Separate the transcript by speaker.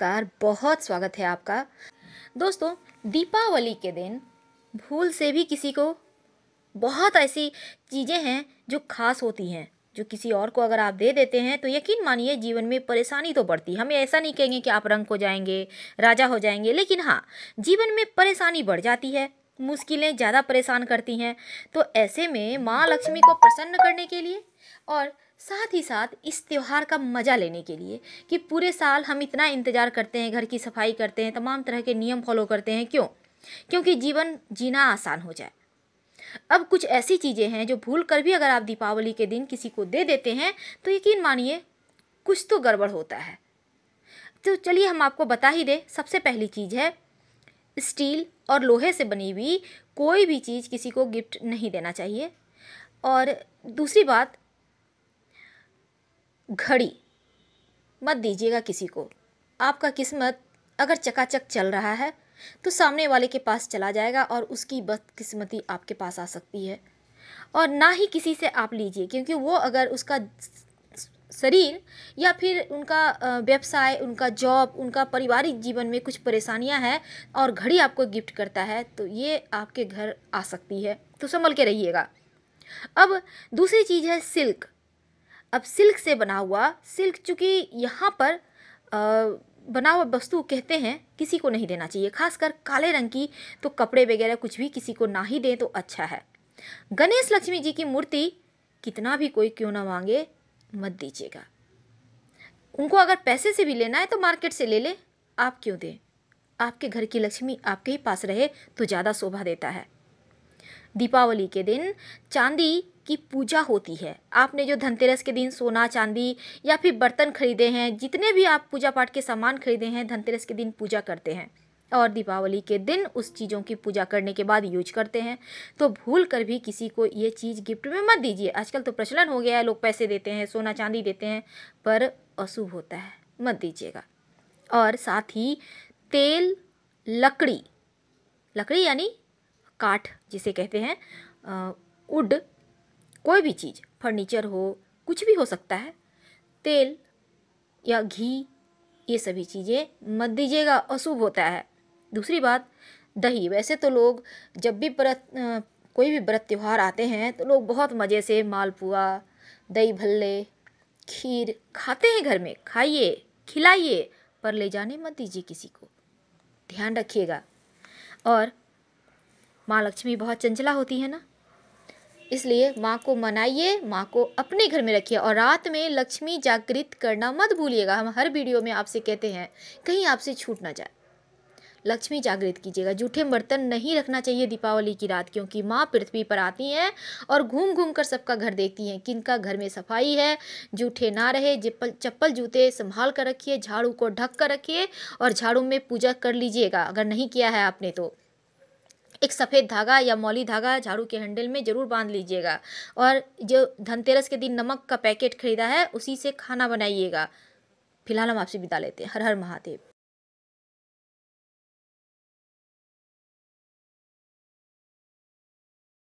Speaker 1: नमस्कार बहुत स्वागत है आपका दोस्तों दीपावली के दिन भूल से भी किसी को बहुत ऐसी चीज़ें हैं जो खास होती हैं जो किसी और को अगर आप दे देते हैं तो यकीन मानिए जीवन में परेशानी तो बढ़ती है हमें ऐसा नहीं कहेंगे कि आप रंग हो जाएंगे राजा हो जाएंगे लेकिन हाँ जीवन में परेशानी बढ़ जाती है मुश्किलें ज़्यादा परेशान करती हैं तो ऐसे में माँ लक्ष्मी को प्रसन्न करने के लिए और साथ ही साथ इस त्यौहार का मज़ा लेने के लिए कि पूरे साल हम इतना इंतज़ार करते हैं घर की सफाई करते हैं तमाम तरह के नियम फॉलो करते हैं क्यों क्योंकि जीवन जीना आसान हो जाए अब कुछ ऐसी चीज़ें हैं जो भूल कर भी अगर आप दीपावली के दिन किसी को दे देते हैं तो यकीन मानिए कुछ तो गड़बड़ होता है तो चलिए हम आपको बता ही दें सबसे पहली चीज़ है स्टील और लोहे से बनी हुई कोई भी चीज़ किसी को गिफ्ट नहीं देना चाहिए और दूसरी बात घड़ी मत दीजिएगा किसी को आपका किस्मत अगर चकाचक चल रहा है तो सामने वाले के पास चला जाएगा और उसकी बदकिस्मती आपके पास आ सकती है और ना ही किसी से आप लीजिए क्योंकि वो अगर उसका शरीर या फिर उनका व्यवसाय उनका जॉब उनका पारिवारिक जीवन में कुछ परेशानियां हैं और घड़ी आपको गिफ्ट करता है तो ये आपके घर आ सकती है तो संभल के रहिएगा अब दूसरी चीज़ है सिल्क अब सिल्क से बना हुआ सिल्क चूँकि यहाँ पर बना हुआ वस्तु कहते हैं किसी को नहीं देना चाहिए खासकर काले रंग की तो कपड़े वगैरह कुछ भी किसी को ना ही दें तो अच्छा है गणेश लक्ष्मी जी की मूर्ति कितना भी कोई क्यों ना मांगे मत दीजिएगा उनको अगर पैसे से भी लेना है तो मार्केट से ले लें आप क्यों दें आपके घर की लक्ष्मी आपके ही पास रहे तो ज़्यादा शोभा देता है दीपावली के दिन चांदी की पूजा होती है आपने जो धनतेरस के दिन सोना चांदी या फिर बर्तन खरीदे हैं जितने भी आप पूजा पाठ के सामान खरीदे हैं धनतेरस के दिन पूजा करते हैं और दीपावली के दिन उस चीज़ों की पूजा करने के बाद यूज करते हैं तो भूल कर भी किसी को ये चीज़ गिफ्ट में मत दीजिए आजकल तो प्रचलन हो गया है लोग पैसे देते हैं सोना चांदी देते हैं पर अशुभ होता है मत दीजिएगा और साथ ही तेल लकड़ी लकड़ी यानी काठ जिसे कहते हैं उड कोई भी चीज़ फर्नीचर हो कुछ भी हो सकता है तेल या घी ये सभी चीज़ें मत दीजिएगा अशुभ होता है दूसरी बात दही वैसे तो लोग जब भी व्रत कोई भी व्रत त्यौहार आते हैं तो लोग बहुत मज़े से मालपुआ दही भल्ले खीर खाते हैं घर में खाइए खिलाइए पर ले जाने मत दीजिए किसी को ध्यान रखिएगा और माँ लक्ष्मी बहुत चंचला होती है ना इसलिए माँ को मनाइए माँ को अपने घर में रखिए और रात में लक्ष्मी जागृत करना मत भूलिएगा हम हर वीडियो में आपसे कहते हैं कहीं आपसे छूट ना जाए लक्ष्मी जागृत कीजिएगा जूठे बर्तन नहीं रखना चाहिए दीपावली की रात क्योंकि माँ पृथ्वी पर आती हैं और घूम घूम कर सबका घर देखती हैं किन का घर में सफाई है जूठे ना रहे चप्पल जूते संभाल कर रखिए झाड़ू को ढक कर रखिए और झाड़ू में पूजा कर लीजिएगा अगर नहीं किया है आपने तो एक सफ़ेद धागा या मौली धागा झाड़ू के हैंडल में ज़रूर बांध लीजिएगा और जो धनतेरस के दिन नमक का पैकेट खरीदा है उसी से खाना बनाइएगा फिलहाल हम आपसे विदा लेते हैं हर हर महादेव